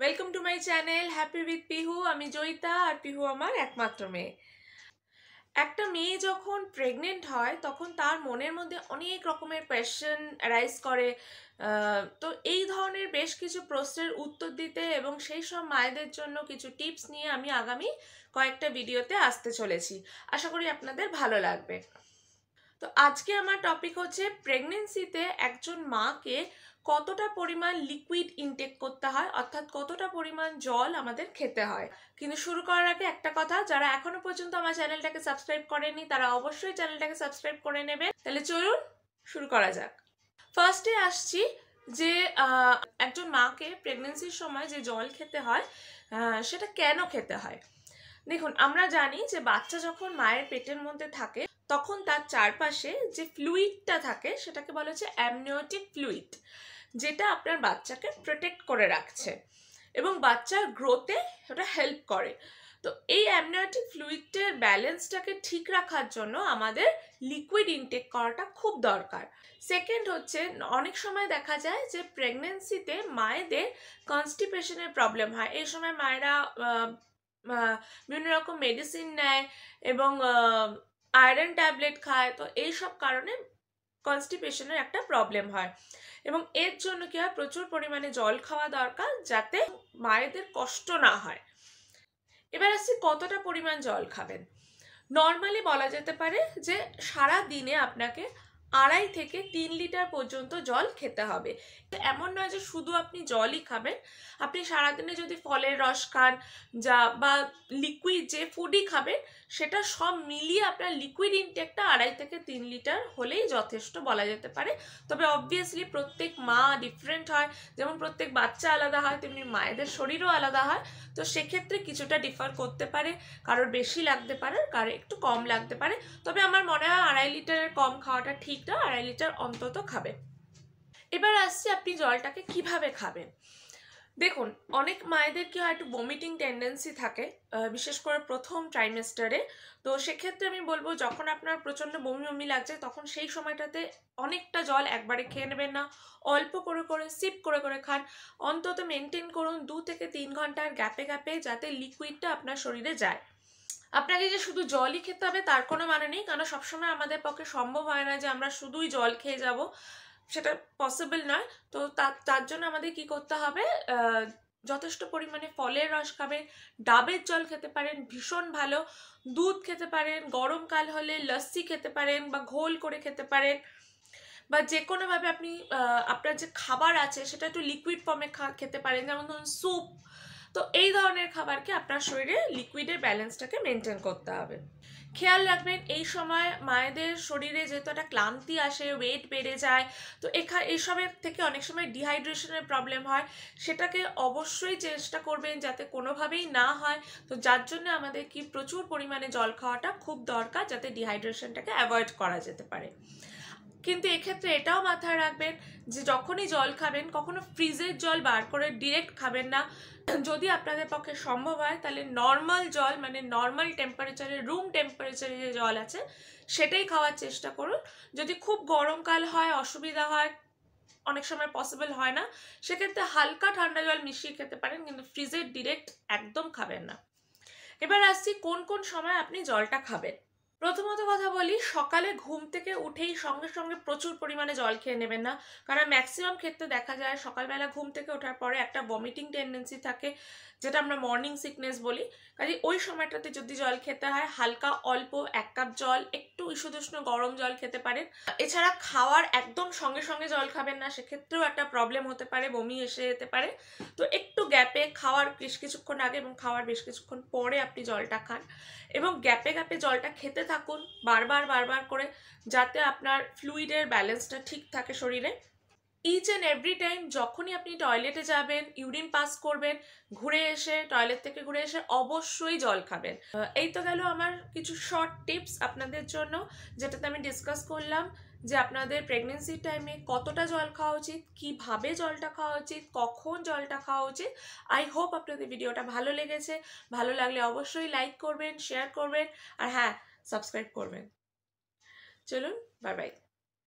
welcome to my channel happy with Pihu আমি জয়িতা আর পিহু আমার একমাত্র মেয়ে একটা মেয়ে যখন প্রেগনেন্ট হয় তখন তার মনের মধ্যে অনেক রকমের কোয়েশ্চেন অ্যারাইজ করে তো এই ধরনের বেশ কিছু প্রশ্নের উত্তর দিতে এবং সেই সব মায়েদের জন্য কিছু টিপস নিয়ে আমি আগামী কয়েকটা ভিডিওতে আসতে চলেছি আশা করি আপনাদের ভালো লাগবে তো আজকে আমার টপিক হচ্ছে প্রেগনেন্সিতে একজন মাকে কতটা পরিমাণ লিকুইড ইনটেক করতে হয় অর্থাৎ কতটা পরিমাণ জল আমাদের খেতে হয় কিন্তু শুরু করার আগে একটা কথা যারা এখনো পর্যন্ত আমার চ্যানেলটাকে সাবস্ক্রাইব করেনি তারা অবশ্যই চ্যানেলটাকে সাবস্ক্রাইব করে নেবেন তাহলে চলুন শুরু করা যাক ফার্স্টে আসছি যে একজন মাকে প্রেগনেন্সির সময় যে জল খেতে হয় সেটা কেন খেতে হয় দেখুন আমরা জানি যে বাচ্চা যখন মায়ের পেটের মধ্যে থাকে তখন তার চারপাশে যে ফ্লুইডটা থাকে সেটাকে বলা হচ্ছে অ্যামনিওটিক ফ্লুইড যেটা আপনার বাচ্চাকে প্রোটেক্ট করে রাখছে এবং বাচ্চার গ্রোথে ওটা হেল্প করে তো এই অ্যামনিওটিক ফ্লুইডের ব্যালেন্সটাকে ঠিক রাখার জন্য আমাদের লিকুইড ইনটেক করাটা খুব দরকার সেকেন্ড হচ্ছে অনেক সময় দেখা যায় যে প্রেগনেন্সিতে মায়েদের কনস্টিপেশনের প্রবলেম হয় এই সময় মায়েরা বিভিন্ন রকম মেডিসিন নেয় এবং আয়রন ট্যাবলেট খায় তো এই সব কারণে কনস্টিপেশনের একটা প্রবলেম হয় এবং এর জন্য কি হয় প্রচুর পরিমাণে জল খাওয়া দরকার যাতে মায়েদের কষ্ট না হয় এবার আসছি কতটা পরিমাণ জল খাবেন নর্মালি বলা যেতে পারে যে সারা দিনে আপনাকে আড়াই থেকে তিন লিটার পর্যন্ত জল খেতে হবে এমন নয় যে শুধু আপনি জলই খাবেন আপনি সারাদিনে যদি ফলের রস খান যা বা লিকুইড যে ফুডই খাবেন সেটা সব মিলিয়ে আপনার লিকুইড ইনটেকটা আড়াই থেকে তিন লিটার হলেই যথেষ্ট বলা যেতে পারে তবে অবভিয়াসলি প্রত্যেক মা ডিফারেন্ট হয় যেমন প্রত্যেক বাচ্চা আলাদা হয় তেমনি মায়েদের শরীরও আলাদা হয় তো সেক্ষেত্রে কিছুটা ডিফার করতে পারে কারোর বেশি লাগতে পারে কারোর একটু কম লাগতে পারে তবে আমার মনে হয় আড়াই লিটারের কম খাওয়াটা ঠিক লিটার আড়াই লিটার অন্তত খাবে এবার আসছি আপনি জলটাকে কিভাবে খাবেন দেখুন অনেক মায়েদের কি হয় একটু বমিটিং টেন্ডেন্সি থাকে বিশেষ করে প্রথম ট্রাইমেস্টারে তো সেক্ষেত্রে আমি বলবো যখন আপনার প্রচণ্ড বমি বমি লাগছে তখন সেই সময়টাতে অনেকটা জল একবারে খেয়ে নেবেন না অল্প করে করে সিপ করে করে খান অন্তত মেনটেন করুন দু থেকে তিন ঘন্টার গ্যাপে গ্যাপে যাতে লিকুইডটা আপনার শরীরে যায় আপনাকে যে শুধু জলই খেতে হবে তার কোনো মানে নেই কারণ সবসময় আমাদের পক্ষে সম্ভব হয় না যে আমরা শুধুই জল খেয়ে যাব সেটা পসিবল নয় তো তার জন্য আমাদের কি করতে হবে যথেষ্ট পরিমাণে ফলের রস খাবেন ডাবের জল খেতে পারেন ভীষণ ভালো দুধ খেতে পারেন গরমকাল হলে লস্যি খেতে পারেন বা ঘোল করে খেতে পারেন বা যে কোনোভাবে আপনি আপনার যে খাবার আছে সেটা একটু লিকুইড ফর্মে খেতে পারেন যেমন ধরুন স্যুপ তো এই ধরনের খাবারকে আপনার শরীরে লিকুইডের ব্যালেন্সটাকে মেনটেন করতে হবে খেয়াল রাখবেন এই সময় মায়েদের শরীরে যেহেতু একটা ক্লান্তি আসে ওয়েট বেড়ে যায় তো এখা এইসবের থেকে অনেক সময় ডিহাইড্রেশনের প্রবলেম হয় সেটাকে অবশ্যই চেষ্টা করবেন যাতে কোনোভাবেই না হয় তো যার জন্য আমাদের কি প্রচুর পরিমাণে জল খাওয়াটা খুব দরকার যাতে ডিহাইড্রেশনটাকে অ্যাভয়েড করা যেতে পারে কিন্তু এক্ষেত্রে এটাও মাথায় রাখবেন যে যখনই জল খাবেন কখনো ফ্রিজের জল বার করে ডিরেক্ট খাবেন না যদি আপনাদের পক্ষে সম্ভব হয় তাহলে নর্মাল জল মানে নর্মাল টেম্পারেচারে রুম টেম্পারেচারে যে জল আছে সেটাই খাওয়ার চেষ্টা করুন যদি খুব গরমকাল হয় অসুবিধা হয় অনেক সময় পসিবল হয় না সেক্ষেত্রে হালকা ঠান্ডা জল মিশিয়ে খেতে পারেন কিন্তু ফ্রিজের ডিরেক্ট একদম খাবেন না এবার আসছি কোন কোন সময় আপনি জলটা খাবেন প্রথমত কথা বলি সকালে ঘুম থেকে উঠেই সঙ্গে সঙ্গে প্রচুর পরিমাণে জল খেয়ে নেবেন না কারণ ম্যাক্সিমাম ক্ষেত্রে দেখা যায় সকালবেলা ঘুম থেকে ওঠার পরে একটা ভমিটিং টেন্ডেন্সি থাকে যেটা আমরা মর্নিং সিকনেস বলি কাজে ওই সময়টাতে যদি জল খেতে হয় হালকা অল্প এক কাপ জল একটু ইসুদুষ্ণ গরম জল খেতে পারেন এছাড়া খাওয়ার একদম সঙ্গে সঙ্গে জল খাবেন না সেক্ষেত্রেও একটা প্রবলেম হতে পারে বমি এসে যেতে পারে তো একটু গ্যাপে খাওয়ার বেশ কিছুক্ষণ আগে এবং খাওয়ার বেশ কিছুক্ষণ পরে আপনি জলটা খান এবং গ্যাপে গ্যাপে জলটা খেতে থাকুন বারবার বারবার করে যাতে আপনার ফ্লুইডের ব্যালেন্সটা ঠিক থাকে শরীরে ইচ অ্যান্ড এভরি টাইম যখনই আপনি টয়লেটে যাবেন ইউরিন পাস করবেন ঘুরে এসে টয়লেট থেকে ঘুরে এসে অবশ্যই জল খাবেন এই তো গেল আমার কিছু শর্ট টিপস আপনাদের জন্য যেটাতে আমি ডিসকাস করলাম যে আপনাদের প্রেগনেন্সির টাইমে কতটা জল খাওয়া উচিত কিভাবে জলটা খাওয়া উচিত কখন জলটা খাওয়া উচিত আই হোপ আপনাদের ভিডিওটা ভালো লেগেছে ভালো লাগলে অবশ্যই লাইক করবেন শেয়ার করবেন আর হ্যাঁ সাবস্ক্রাইব করবেন চলুন বাই বাই